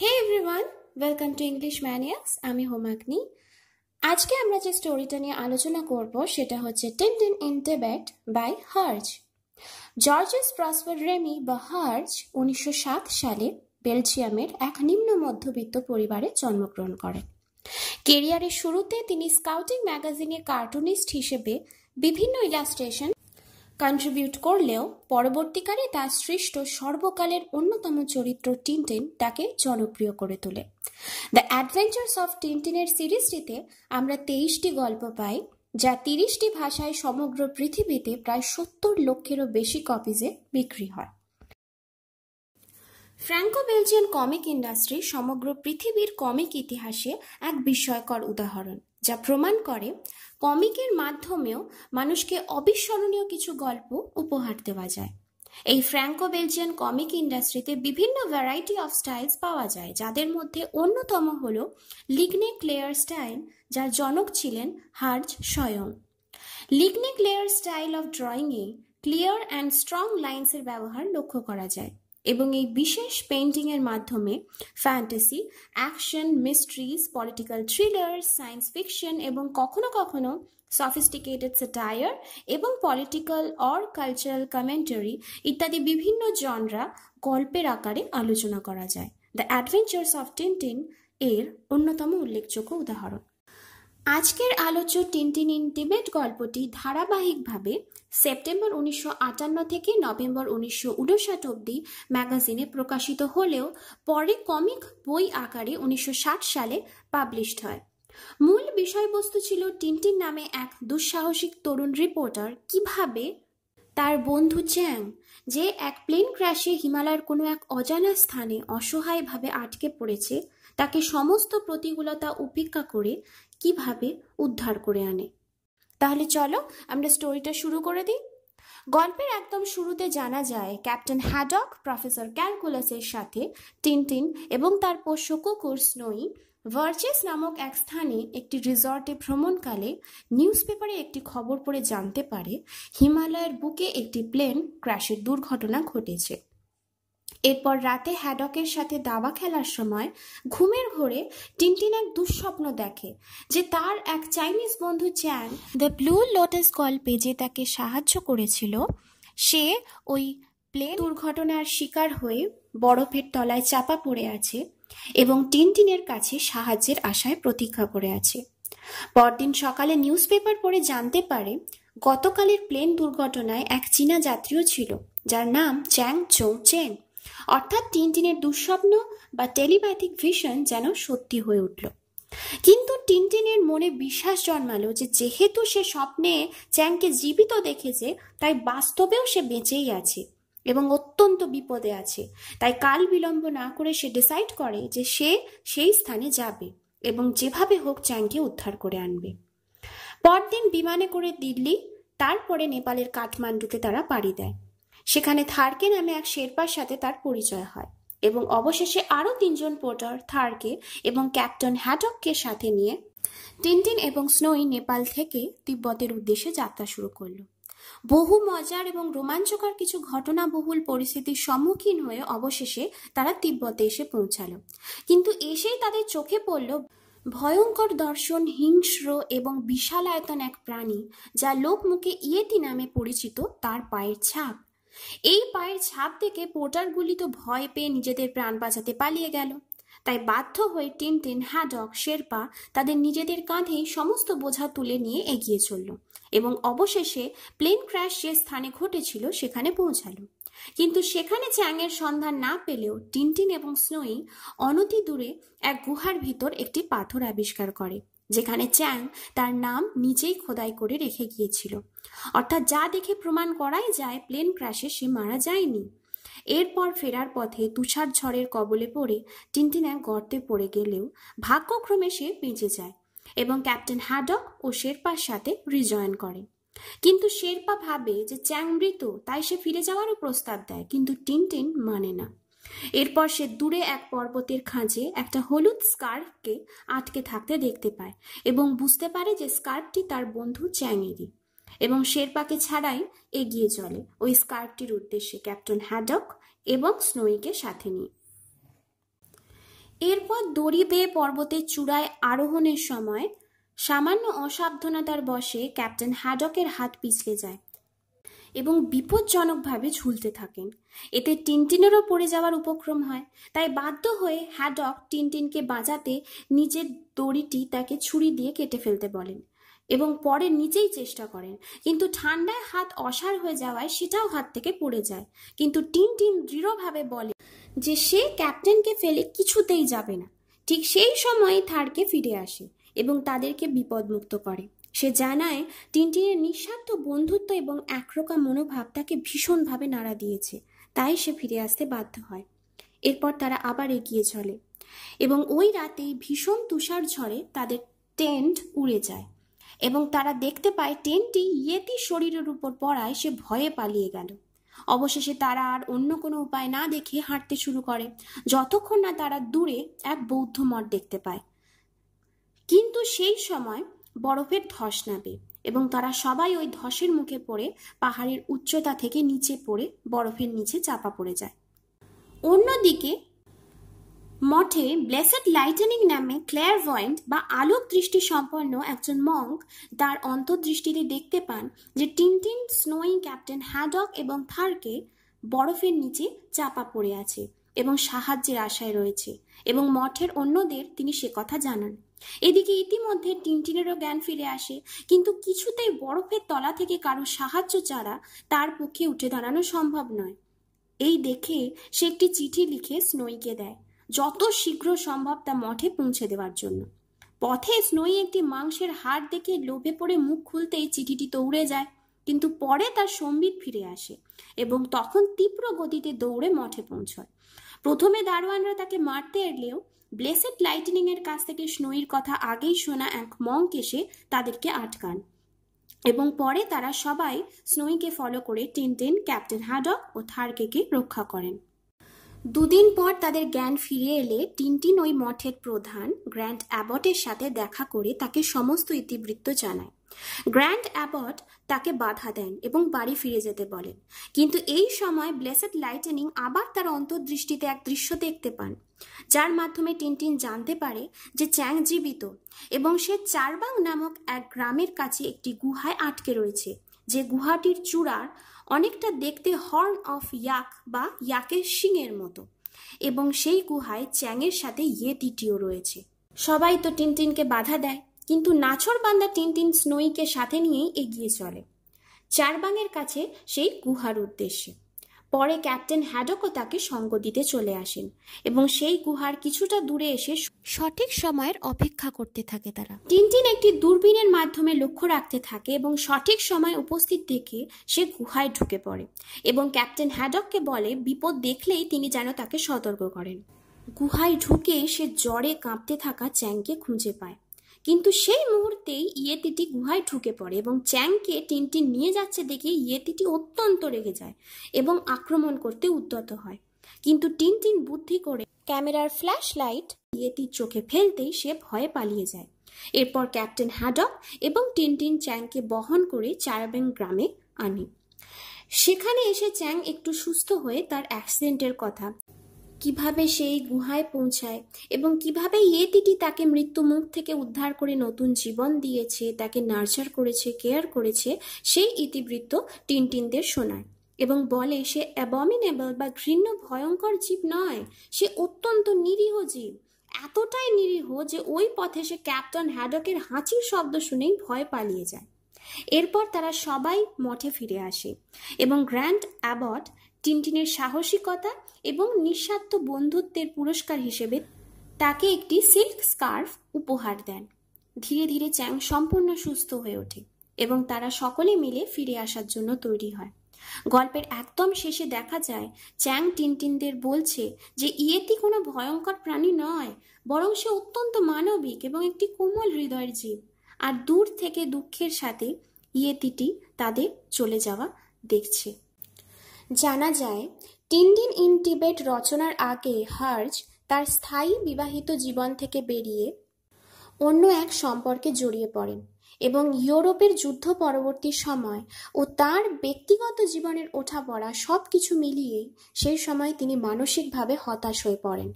Hey everyone welcome to English Maniacs আমি হোমাগ্নি আজকে আমরা যে স্টোরিটা নিয়ে আলোচনা করব সেটা হচ্ছে Tintin in Tibet by Herge Georges Prosper Remi বা হার্জ উনিশশো সালে বেলজিয়ামের এক নিম্ন মধ্যবিত্ত পরিবারে জন্মগ্রহণ করেন কেরিয়ারের শুরুতে তিনি স্কাউটিং ম্যাগাজিনে কার্টুনিস্ট হিসেবে বিভিন্ন ইলাস্ট্রেশন কন্ট্রিবিউট করলেও পরবর্তীকালে তার সৃষ্ট সর্বকালের অন্যতম চরিত্র টিনটিন তাকে জনপ্রিয় করে তোলে দ্য অ্যাডভেঞ্চার্স অফ টিনটিনের সিরিজটিতে আমরা তেইশটি গল্প পাই যা তিরিশটি ভাষায় সমগ্র পৃথিবীতে প্রায় সত্তর লক্ষেরও বেশি কপিজে বিক্রি হয় ফ্র্যাঙ্কো বেলজিয়ান কমিক ইন্ডাস্ট্রি সমগ্র পৃথিবীর কমিক ইতিহাসে এক বিস্ময়কর উদাহরণ যা প্রমাণ করে কমিকের মাধ্যমেও মানুষকে অবিস্মরণীয় কিছু গল্প উপহার দেওয়া যায় এই ফ্র্যাঙ্কো বেলজিয়ান কমিক ইন্ডাস্ট্রিতে বিভিন্ন ভ্যারাইটি অফ স্টাইলস পাওয়া যায় যাদের মধ্যে অন্যতম হল লিগনে ক্লেয়ার স্টাইল যার জনক ছিলেন হার্জ স্বয়ং লিগনে ক্লেয়ার স্টাইল অফ ড্রয়িংয়ে ক্লিয়ার অ্যান্ড স্ট্রং লাইন্সের ব্যবহার লক্ষ্য করা যায় এবং এই বিশেষ পেন্টিংয়ের মাধ্যমে fantasy action mysteries political thriller science fiction এবং কখনো কখনো সফিস্টিকেটেড স্যাটায়ার এবং পলিটিক্যাল অর কালচারাল কমেন্টারি ইত্যাদি বিভিন্ন জনরা গল্পের আকারে আলোচনা করা যায় দ্য অ্যাডভেঞ্চার্স অফ টিনটিন এর অন্যতম উল্লেখযোগ্য উদাহরণ আজকের আলোচ্য টিনটিন ইন টিবেট গল্পটি ধারাবাহিকভাবে সেপ্টেম্বর উনিশশো আটান্ন থেকে নভেম্বর উনিশশো উনষাট অব্দি ম্যাগাজিনে প্রকাশিত হলেও পরে কমিক বই আকারে উনিশশো ষাট সালে পাবলিশড হয় মূল বিষয়বস্তু ছিল টিনটিন নামে এক দুঃসাহসিক তরুণ রিপোর্টার কিভাবে তার বন্ধু চ্যাং যে এক প্লেন ক্র্যাশে হিমালয়ের কোনো এক অজানা স্থানে অসহায়ভাবে আটকে পড়েছে তাকে সমস্ত প্রতিকূলতা উপেক্ষা করে কিভাবে উদ্ধার করে আনে তাহলে চলো আমরা স্টোরিটা শুরু করে দিই গল্পের একদম শুরুতে জানা যায় ক্যাপ্টেন হ্যাডক প্রফেসর ক্যালকুলাসের সাথে টিনটিন এবং তার পোষ্য কুকুর স্নোই ভার্চেস নামক এক স্থানে একটি রিসর্টে ভ্রমণকালে নিউজ পেপারে একটি খবর পড়ে জানতে পারে হিমালয়ের বুকে একটি প্লেন ক্র্যাশের দুর্ঘটনা ঘটেছে এরপর রাতে হ্যাডকের সাথে দাবা খেলার সময় ঘুমের ঘোরে টিনটিন এক দুঃস্বপ্ন দেখে যে তার এক চাইনিজ বন্ধু চ্যান দ্য ব্লু লোটাস গল্পে যে তাকে সাহায্য করেছিল সে ওই প্লেন দুর্ঘটনার শিকার হয়ে বরফের তলায় চাপা পড়ে আছে এবং টিনটিনের কাছে সাহায্যের আশায় প্রতীক্ষা করে আছে পরদিন সকালে নিউজ পেপার পড়ে জানতে পারে গতকালের প্লেন দুর্ঘটনায় এক চীনা যাত্রীও ছিল যার নাম চ্যাং চৌ চেন অর্থাৎ টিনটিনের দুঃস্বপ্ন বা টেলিপ্যাথিক ভিশন যেন সত্যি হয়ে উঠল কিন্তু টিনটিনের মনে বিশ্বাস জন্মালো যে যেহেতু সে স্বপ্নে চ্যাংকে জীবিত দেখেছে তাই বাস্তবেও সে বেঁচেই আছে এবং অত্যন্ত বিপদে আছে তাই কাল বিলম্ব না করে সে ডিসাইড করে যে সে সেই স্থানে যাবে এবং যেভাবে হোক চ্যাংকে উদ্ধার করে আনবে পরদিন বিমানে করে দিল্লি তারপরে নেপালের কাঠমান্ডুতে তারা পাড়ি দেয় সেখানে থারকে নামে এক শেরপার সাথে তার পরিচয় হয় এবং অবশেষে আরও তিনজন পোর্টার থারকে এবং ক্যাপ্টেন হ্যাটককে সাথে নিয়ে টিনটিন এবং স্নোই নেপাল থেকে তিব্বতের উদ্দেশ্যে যাত্রা শুরু করল বহু মজার এবং রোমাঞ্চকর কিছু ঘটনাবহুল পরিস্থিতির সম্মুখীন হয়ে অবশেষে তারা তিব্বতে এসে পৌঁছালো কিন্তু এসেই তাদের চোখে পড়ল ভয়ঙ্কর দর্শন হিংস্র এবং বিশালায়তন এক প্রাণী যা লোকমুখে ইয়েতি নামে পরিচিত তার পায়ের ছাপ এই পায়ের ছাপ দেখে পোর্টারগুলি তো ভয় পেয়ে নিজেদের প্রাণ বাঁচাতে পালিয়ে গেল তাই বাধ্য হয়ে টিনটিন হ্যাডক শেরপা তাদের নিজেদের কাঁধেই সমস্ত বোঝা তুলে নিয়ে এগিয়ে চলল এবং অবশেষে প্লেন ক্র্যাশ যে স্থানে ঘটেছিল সেখানে পৌঁছালো কিন্তু সেখানে চ্যাংয়ের সন্ধান না পেলেও টিনটিন এবং স্নোই অনতি দূরে এক গুহার ভিতর একটি পাথর আবিষ্কার করে যেখানে চ্যাং তার নাম নিজেই খোদাই করে রেখে গিয়েছিল অর্থাৎ যা দেখে প্রমাণ করাই যায় প্লেন ক্র্যাশে সে মারা যায়নি এরপর ফেরার পথে তুষার ঝড়ের কবলে পড়ে টিনটিন এক গর্তে পড়ে গেলেও ভাগ্যক্রমে সে বেঁচে যায় এবং ক্যাপ্টেন হ্যাডক ও শেরপার সাথে রিজয়েন করে কিন্তু শেরপা ভাবে যে চ্যাং মৃত তাই সে ফিরে যাওয়ারও প্রস্তাব দেয় কিন্তু টিনটিন মানে না এরপর সে দূরে এক পর্বতের খাঁজে একটা হলুদ স্কার্ফকে আটকে থাকতে দেখতে পায় এবং বুঝতে পারে যে স্কার্ফটি তার বন্ধু চ্যাংয়েরই এবং শেরপাকে ছাড়াই এগিয়ে চলে ওই স্কার্ফটির উদ্দেশ্যে ক্যাপ্টেন হ্যাডক এবং স্নোইকে সাথে নিয়ে এরপর দড়ি বেয়ে পর্বতের চূড়ায় আরোহণের সময় সামান্য অসাবধানতার বশে ক্যাপ্টেন হ্যাডকের হাত পিছলে যায় এবং বিপজ্জনকভাবে ঝুলতে থাকেন এতে টিনটিনেরও পড়ে যাওয়ার উপক্রম হয় তাই বাধ্য হয়ে হ্যাডক টিনটিনকে বাজাতে নিজের দড়িটি তাকে ছুরি দিয়ে কেটে ফেলতে বলেন এবং পরে নিজেই চেষ্টা করেন কিন্তু ঠান্ডায় হাত অসার হয়ে যাওয়ায় সেটাও হাত থেকে পড়ে যায় কিন্তু টিনটিন দৃঢ়ভাবে বলে যে সে ক্যাপ্টেনকে ফেলে কিছুতেই যাবে না ঠিক সেই সময় থারকে ফিরে আসে এবং তাদেরকে বিপদমুক্ত করে সে জানায় টিনটিনের নিঃস্বার্থ বন্ধুত্ব এবং একরোকা মনোভাব তাকে ভীষণভাবে নাড়া দিয়েছে তাই সে ফিরে আসতে বাধ্য হয় এরপর তারা আবার এগিয়ে চলে এবং ওই রাতেই ভীষণ তুষার ঝড়ে তাদের টেন্ট উড়ে যায় এবং তারা দেখতে পায় টেন্টটি ইয়েতি শরীরের উপর পড়ায় সে ভয়ে পালিয়ে গেল অবশেষে তারা আর অন্য কোনো উপায় না দেখে হাঁটতে শুরু করে যতক্ষণ না তারা দূরে এক বৌদ্ধ মঠ দেখতে পায় কিন্তু সেই সময় বরফের ধস নামে এবং তারা সবাই ওই ধসের মুখে পড়ে পাহাড়ের উচ্চতা থেকে নিচে পড়ে বরফের নিচে চাপা পড়ে যায় অন্যদিকে মঠে ব্লেসেড লাইটেনিং নামে ক্লেয়ার ভয়েন্ট বা আলোক দৃষ্টি সম্পন্ন একজন মঙ্ক তার অন্তর্দৃষ্টিতে দেখতে পান যে টিনটিন স্নোয়িং ক্যাপ্টেন হ্যাডক এবং থারকে বরফের নিচে চাপা পড়ে আছে এবং সাহায্যের আশায় রয়েছে এবং মঠের অন্যদের তিনি সে কথা জানান এদিকে ইতিমধ্যে টিনটিনেরও জ্ঞান ফিরে আসে কিন্তু কিছুতেই বরফের তলা থেকে কারো সাহায্য ছাড়া তার পক্ষে উঠে দাঁড়ানো সম্ভব নয় এই দেখে সে একটি চিঠি লিখে স্নোইকে দেয় যত শীঘ্র সম্ভব তা মঠে পৌঁছে দেওয়ার জন্য পথে স্নোই একটি মাংসের হাড় দেখে লোভে পড়ে মুখ খুলতেই চিঠিটি দৌড়ে যায় কিন্তু পরে তার সম্বিত ফিরে আসে এবং তখন তীব্র গতিতে দৌড়ে মঠে পৌঁছয় প্রথমে দারোয়ানরা তাকে মারতে এলেও ব্লেসেড লাইটনিং এর কাছ থেকে স্নোইর কথা আগেই শোনা এক মঙ্ক এসে তাদেরকে আটকান এবং পরে তারা সবাই স্নোইকে ফলো করে টিনটিন ক্যাপ্টেন হাডক ও থার্কেকে রক্ষা করেন দুদিন পর তাদের জ্ঞান ফিরে এলে টিনটিন ওই মঠের প্রধান গ্র্যান্ড অ্যাবটের সাথে দেখা করে তাকে সমস্ত ইতিবৃত্ত জানায় গ্র্যান্ড অ্যাবট তাকে বাধা দেন এবং বাড়ি ফিরে যেতে বলেন কিন্তু এই সময় ব্লেসেড লাইটেনিং আবার তার অন্তর্দৃষ্টিতে এক দৃশ্য দেখতে পান যার মাধ্যমে টিনটিন জানতে পারে যে চ্যাং জীবিত এবং সে চারবাং নামক এক গ্রামের কাছে একটি গুহায় আটকে রয়েছে যে গুহাটির চূড়ার অনেকটা দেখতে হর্ন অফ ইয়াক বা ইয়াকের শিংয়ের মতো এবং সেই গুহায় চ্যাংয়ের সাথে ইয়ে ইয়েটিটিও রয়েছে সবাই তো টিনটিনকে বাধা দেয় কিন্তু তিন টিনটিন স্নোইকে সাথে নিয়েই এগিয়ে চলে চারবাংয়ের কাছে সেই গুহার উদ্দেশ্যে পরে ক্যাপ্টেন হ্যাডকও তাকে সঙ্গ দিতে চলে আসেন এবং সেই গুহার কিছুটা দূরে এসে সঠিক সময়ের অপেক্ষা করতে থাকে তারা টিনটিন একটি দূরবীনের মাধ্যমে লক্ষ্য রাখতে থাকে এবং সঠিক সময় উপস্থিত দেখে সে গুহায় ঢুকে পড়ে এবং ক্যাপ্টেন হ্যাডককে বলে বিপদ দেখলেই তিনি যেন তাকে সতর্ক করেন গুহায় ঢুকে সে জ্বরে কাঁপতে থাকা চ্যাংকে খুঁজে পায় কিন্তু সেই মুহূর্তেই ইয়েতিটি গুহায় ঢুকে পড়ে এবং চ্যাংকে টিনটিন নিয়ে যাচ্ছে দেখে ইয়েতিটি অত্যন্ত রেগে যায় এবং আক্রমণ করতে উদ্যত হয় কিন্তু টিনটিন বুদ্ধি করে ক্যামেরার ফ্ল্যাশ লাইট ইয়েতির চোখে ফেলতেই সে ভয়ে পালিয়ে যায় এরপর ক্যাপ্টেন হ্যাডক এবং টিনটিন চ্যাংকে বহন করে চারবেং গ্রামে আনে সেখানে এসে চ্যাং একটু সুস্থ হয়ে তার অ্যাক্সিডেন্টের কথা কিভাবে সেই গুহায় পৌঁছায় এবং কিভাবে ইয়েতিটি তাকে মৃত্যু মুখ থেকে উদ্ধার করে নতুন জীবন দিয়েছে তাকে নার্চার করেছে কেয়ার করেছে সেই ইতিবৃত্ত টিনটিনদের শোনায় এবং বলে সে অ্যাবমিনেবল বা ঘৃণ্য ভয়ঙ্কর জীব নয় সে অত্যন্ত নিরীহ জীব এতটাই নিরীহ যে ওই পথে সে ক্যাপ্টেন হ্যাডকের হাঁচির শব্দ শুনেই ভয় পালিয়ে যায় এরপর তারা সবাই মঠে ফিরে আসে এবং গ্র্যান্ড অ্যাবট টিনটিনের সাহসিকতা এবং নিঃস্বার্থ বন্ধুত্বের পুরস্কার হিসেবে তাকে একটি সিল্ক স্কার্ফ উপহার দেন ধীরে ধীরে চ্যাং সম্পূর্ণ সুস্থ হয়ে ওঠে এবং তারা সকলে মিলে ফিরে আসার জন্য তৈরি হয় গল্পের একদম শেষে দেখা যায় চ্যাং টিনটিনদের বলছে যে ইয়েতি কোনো ভয়ঙ্কর প্রাণী নয় বরং সে অত্যন্ত মানবিক এবং একটি কোমল হৃদয়ের জীব আর দূর থেকে দুঃখের সাথে ইয়েতিটি তাদের চলে যাওয়া দেখছে জানা যায় টিন্ডিন ইন টিবেট রচনার আগে হার্জ তার স্থায়ী বিবাহিত জীবন থেকে বেরিয়ে অন্য এক সম্পর্কে জড়িয়ে পড়েন এবং ইউরোপের যুদ্ধ পরবর্তী সময় ও তার ব্যক্তিগত জীবনের পড়া সব কিছু মিলিয়েই সেই সময় তিনি মানসিকভাবে হতাশ হয়ে পড়েন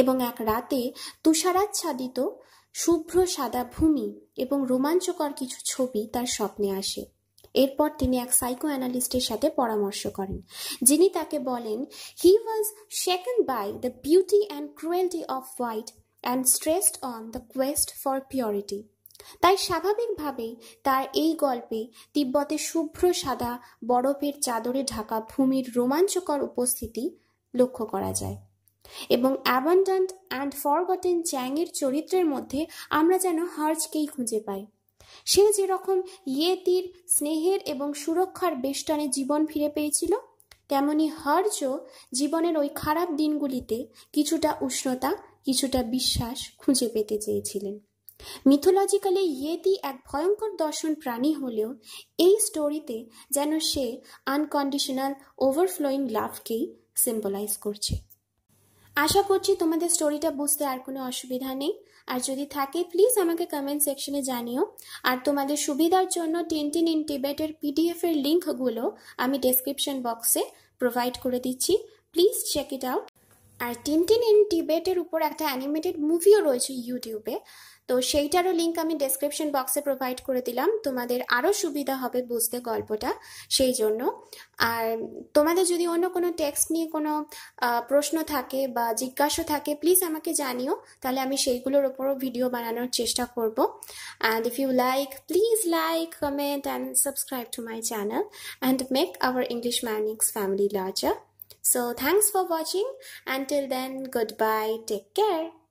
এবং এক রাতে তুষারাচ্ছাদিত শুভ্র সাদা ভূমি এবং রোমাঞ্চকর কিছু ছবি তার স্বপ্নে আসে এরপর তিনি এক সাইকো অ্যানালিস্টের সাথে পরামর্শ করেন যিনি তাকে বলেন he was shaken by the beauty and cruelty of white and stressed on the quest for purity তাই স্বাভাবিকভাবেই তার এই গল্পে তিব্বতের শুভ্র সাদা বরফের চাদরে ঢাকা ভূমির রোমাঞ্চকর উপস্থিতি লক্ষ্য করা যায় এবং অ্যাবান্ডান্ট অ্যান্ড ফরগটেন চ্যাংয়ের চরিত্রের মধ্যে আমরা যেন হার্জকেই খুঁজে পাই সে যেরকম ইয়েতির স্নেহের এবং সুরক্ষার বেষ্টনে জীবন ফিরে পেয়েছিল তেমনি হর্য জীবনের ওই খারাপ দিনগুলিতে কিছুটা উষ্ণতা কিছুটা বিশ্বাস খুঁজে পেতে চেয়েছিলেন মিথোলজিক্যালি ইয়েতি এক ভয়ঙ্কর দর্শন প্রাণী হলেও এই স্টোরিতে যেন সে আনকন্ডিশনাল ওভারফ্লোয়িং লাভকেই সিম্বলাইজ করছে আশা করছি তোমাদের স্টোরিটা বুঝতে আর কোনো অসুবিধা নেই আর যদি থাকে প্লিজ আমাকে কমেন্ট সেকশনে জানিও আর তোমাদের সুবিধার জন্য টেন্টিন ইন টিবেটের পিডিএফের লিঙ্কগুলো আমি ডেসক্রিপশন বক্সে প্রোভাইড করে দিচ্ছি প্লিজ চেক ইট আউট আর টিনটিন ইন টিবেটের উপর একটা অ্যানিমেটেড মুভিও রয়েছে ইউটিউবে তো সেইটারও লিঙ্ক আমি ডেসক্রিপশন বক্সে প্রোভাইড করে দিলাম তোমাদের আরও সুবিধা হবে বুঝতে গল্পটা সেই জন্য আর তোমাদের যদি অন্য কোনো টেক্সট নিয়ে কোনো প্রশ্ন থাকে বা জিজ্ঞাসা থাকে প্লিজ আমাকে জানিও তাহলে আমি সেইগুলোর ওপরও ভিডিও বানানোর চেষ্টা করব and if you like please like comment and subscribe to my channel and make our English maniacs family larger So thanks for watching. Until then, goodbye. Take care.